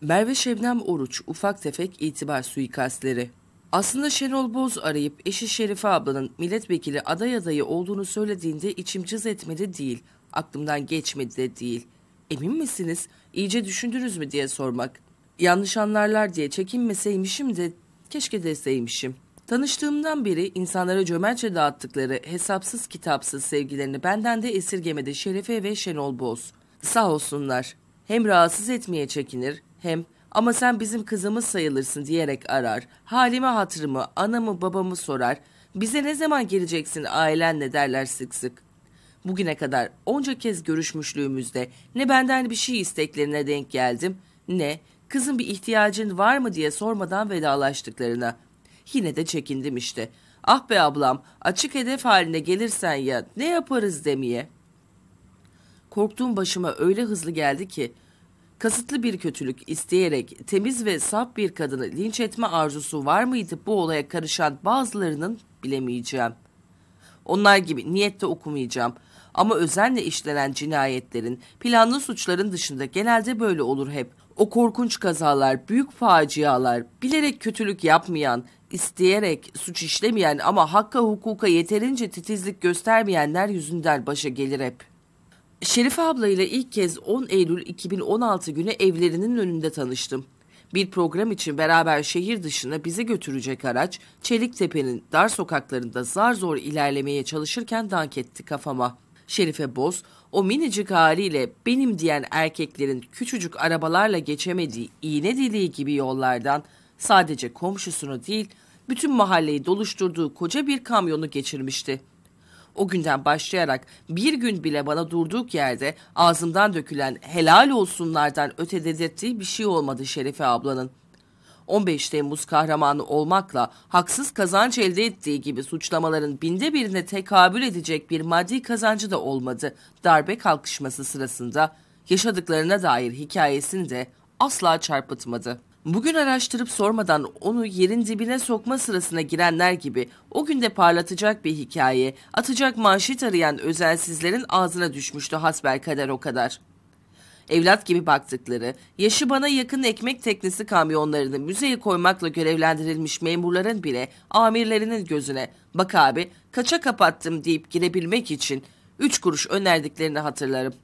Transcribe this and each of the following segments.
Merve Şebnem Oruç, Ufak Tefek itibar Suikastleri Aslında Şenol Boz arayıp eşi Şerife ablanın milletvekili aday adayı olduğunu söylediğinde içim cız etmedi değil, aklımdan geçmedi de değil. Emin misiniz, iyice düşündünüz mü diye sormak. Yanlış anlarlar diye çekinmeseymişim de keşke deseymişim. Tanıştığımdan beri insanlara cömertçe dağıttıkları hesapsız kitapsız sevgilerini benden de esirgemedi Şerife ve Şenol Boz. Sağ olsunlar. Hem rahatsız etmeye çekinir hem ama sen bizim kızımız sayılırsın diyerek arar. Halime hatırımı, anamı babamı sorar. Bize ne zaman geleceksin ailenle derler sık sık. Bugüne kadar onca kez görüşmüşlüğümüzde ne benden bir şey isteklerine denk geldim ne kızın bir ihtiyacın var mı diye sormadan vedalaştıklarına. Yine de çekindim işte. Ah be ablam açık hedef haline gelirsen ya ne yaparız demeye. Korktuğum başıma öyle hızlı geldi ki kasıtlı bir kötülük isteyerek temiz ve saf bir kadını linç etme arzusu var mıydı bu olaya karışan bazılarının bilemeyeceğim. Onlar gibi niyette okumayacağım ama özenle işlenen cinayetlerin, planlı suçların dışında genelde böyle olur hep. O korkunç kazalar, büyük facialar, bilerek kötülük yapmayan, isteyerek suç işlemeyen ama hakka hukuka yeterince titizlik göstermeyenler yüzünden başa gelir hep.'' Şerife abla ile ilk kez 10 Eylül 2016 günü evlerinin önünde tanıştım. Bir program için beraber şehir dışına bizi götürecek araç Çeliktepe'nin dar sokaklarında zar zor ilerlemeye çalışırken dank etti kafama. Şerife Boz o minicik haliyle benim diyen erkeklerin küçücük arabalarla geçemediği iğne deliği gibi yollardan sadece komşusunu değil bütün mahalleyi doluşturduğu koca bir kamyonu geçirmişti.'' O günden başlayarak bir gün bile bana durduk yerde ağzımdan dökülen helal olsunlardan öte dedirttiği bir şey olmadı Şerife ablanın. 15 Temmuz kahramanı olmakla haksız kazanç elde ettiği gibi suçlamaların binde birine tekabül edecek bir maddi kazancı da olmadı. Darbe kalkışması sırasında yaşadıklarına dair hikayesini de asla çarpıtmadı. Bugün araştırıp sormadan onu yerin dibine sokma sırasına girenler gibi o günde parlatacak bir hikaye, atacak manşet arayan özelsizlerin ağzına düşmüştü hasbel kader o kadar. Evlat gibi baktıkları, yaşı bana yakın ekmek teknesi kamyonlarını müzeye koymakla görevlendirilmiş memurların bile amirlerinin gözüne bak abi kaça kapattım deyip girebilmek için üç kuruş önerdiklerini hatırlarım.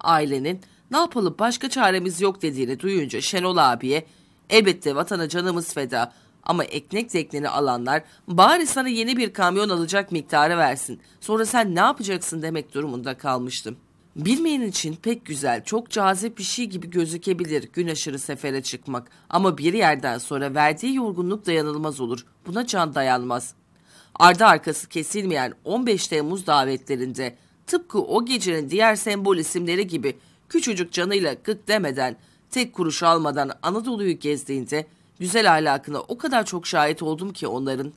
Ailenin ne yapalım başka çaremiz yok dediğini duyunca Şenol abiye Elbette vatana canımız feda ama ekmek tekneni alanlar bari sana yeni bir kamyon alacak miktarı versin. Sonra sen ne yapacaksın demek durumunda kalmıştım. Bilmeyen için pek güzel, çok cazip bir şey gibi gözükebilir gün aşırı sefere çıkmak. Ama bir yerden sonra verdiği yorgunluk dayanılmaz olur. Buna can dayanmaz. Arda arkası kesilmeyen 15 Temmuz davetlerinde tıpkı o gecenin diğer sembol isimleri gibi küçücük canıyla gık demeden tek kuruş almadan Anadolu'yu gezdiğinde güzel ahlakına o kadar çok şahit oldum ki onların.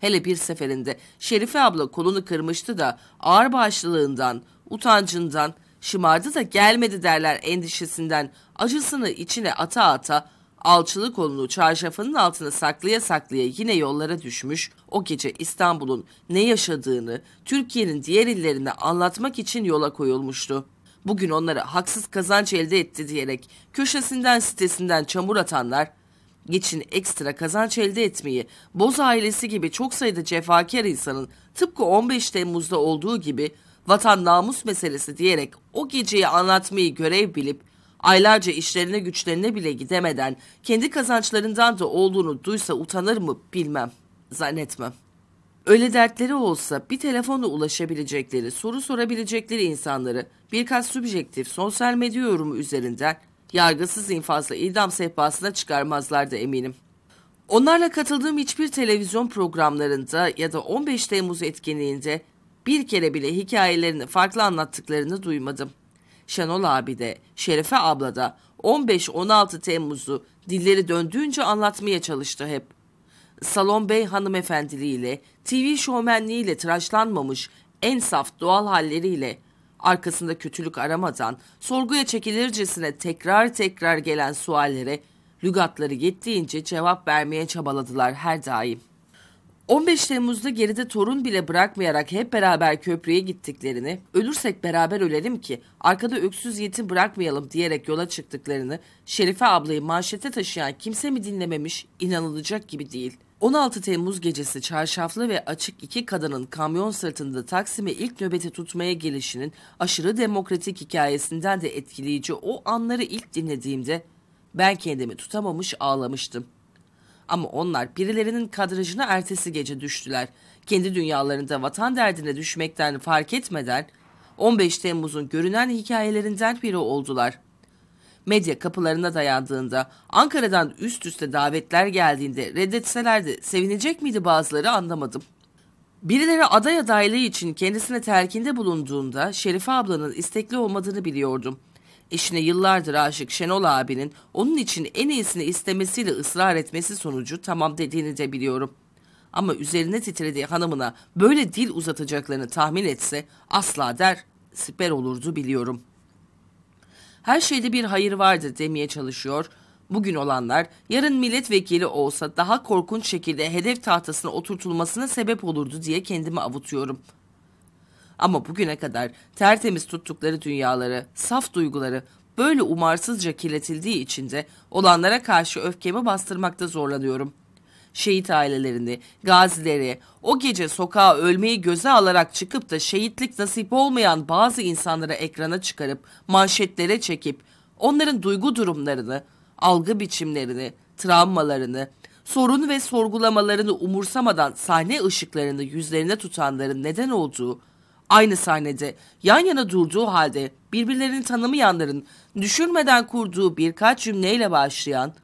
Hele bir seferinde Şerife abla kolunu kırmıştı da ağır bağışlılığından, utancından, şımardı da gelmedi derler endişesinden acısını içine ata ata alçılı kolunu çarşafının altına saklaya saklaya yine yollara düşmüş, o gece İstanbul'un ne yaşadığını Türkiye'nin diğer illerine anlatmak için yola koyulmuştu bugün onlara haksız kazanç elde etti diyerek köşesinden sitesinden çamur atanlar, geçin ekstra kazanç elde etmeyi Boz ailesi gibi çok sayıda cefakar insanın tıpkı 15 Temmuz'da olduğu gibi vatan namus meselesi diyerek o geceyi anlatmayı görev bilip aylarca işlerine güçlerine bile gidemeden kendi kazançlarından da olduğunu duysa utanır mı bilmem, zannetmem.'' Öyle dertleri olsa bir telefonla ulaşabilecekleri, soru sorabilecekleri insanları birkaç subjektif sosyal medya yorumu üzerinden yargısız infazla idam sehpasına çıkarmazlardı eminim. Onlarla katıldığım hiçbir televizyon programlarında ya da 15 Temmuz etkinliğinde bir kere bile hikayelerini farklı anlattıklarını duymadım. Şenol abi de, Şerife abla da 15-16 Temmuz'u dilleri döndüğünce anlatmaya çalıştı hep.'' Salon Bey hanımefendiliğiyle, TV şovmenliğiyle tıraşlanmamış en saf doğal halleriyle, arkasında kötülük aramadan sorguya çekilircesine tekrar tekrar gelen suallere lügatları yettiğince cevap vermeye çabaladılar her daim. 15 Temmuz'da geride torun bile bırakmayarak hep beraber köprüye gittiklerini, ölürsek beraber ölelim ki arkada öksüz yetim bırakmayalım diyerek yola çıktıklarını, Şerife ablayı manşete taşıyan kimse mi dinlememiş inanılacak gibi değil. 16 Temmuz gecesi çarşaflı ve açık iki kadının kamyon sırtında Taksim'e ilk nöbeti tutmaya gelişinin aşırı demokratik hikayesinden de etkileyici o anları ilk dinlediğimde ben kendimi tutamamış ağlamıştım. Ama onlar birilerinin kadrajına ertesi gece düştüler. Kendi dünyalarında vatan derdine düşmekten fark etmeden 15 Temmuz'un görünen hikayelerinden biri oldular. Medya kapılarına dayandığında, Ankara'dan üst üste davetler geldiğinde reddetselerdi sevinecek miydi bazıları anlamadım. Birileri aday adaylığı için kendisine telkinde bulunduğunda Şerife ablanın istekli olmadığını biliyordum.'' Eşine yıllardır aşık Şenol abinin onun için en iyisini istemesiyle ısrar etmesi sonucu tamam dediğini de biliyorum. Ama üzerine titrediği hanımına böyle dil uzatacaklarını tahmin etse asla der siper olurdu biliyorum. Her şeyde bir hayır vardı demeye çalışıyor. Bugün olanlar yarın milletvekili olsa daha korkunç şekilde hedef tahtasına oturtulmasına sebep olurdu diye kendimi avutuyorum.'' Ama bugüne kadar tertemiz tuttukları dünyaları, saf duyguları böyle umarsızca kirletildiği için de olanlara karşı öfkemi bastırmakta zorlanıyorum. Şehit ailelerini, gazileri, o gece sokağa ölmeyi göze alarak çıkıp da şehitlik nasip olmayan bazı insanları ekrana çıkarıp, manşetlere çekip, onların duygu durumlarını, algı biçimlerini, travmalarını, sorun ve sorgulamalarını umursamadan sahne ışıklarını yüzlerine tutanların neden olduğu aynı sahnede yan yana durduğu halde birbirlerini tanımayanların düşünmeden kurduğu birkaç cümleyle başlayan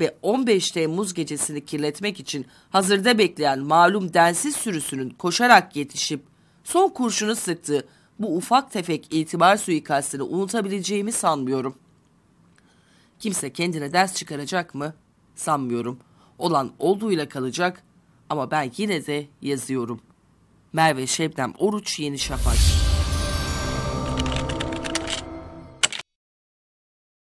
ve 15 Temmuz gecesini kirletmek için hazırda bekleyen malum densiz sürüsünün koşarak yetişip son kurşunu sıktığı bu ufak tefek itibar suikastını unutabileceğimi sanmıyorum. Kimse kendine ders çıkaracak mı? Sanmıyorum. Olan olduğuyla kalacak ama ben yine de yazıyorum. Merve Şebnem Oruç Yeni Şafak.